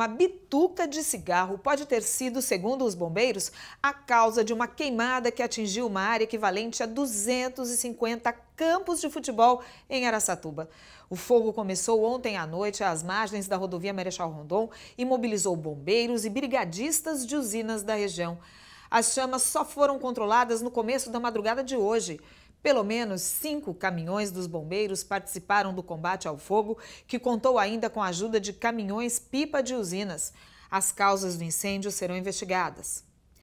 uma bituca de cigarro pode ter sido, segundo os bombeiros, a causa de uma queimada que atingiu uma área equivalente a 250 campos de futebol em Araçatuba. O fogo começou ontem à noite às margens da rodovia Marechal Rondon e mobilizou bombeiros e brigadistas de usinas da região. As chamas só foram controladas no começo da madrugada de hoje. Pelo menos cinco caminhões dos bombeiros participaram do combate ao fogo, que contou ainda com a ajuda de caminhões-pipa de usinas. As causas do incêndio serão investigadas.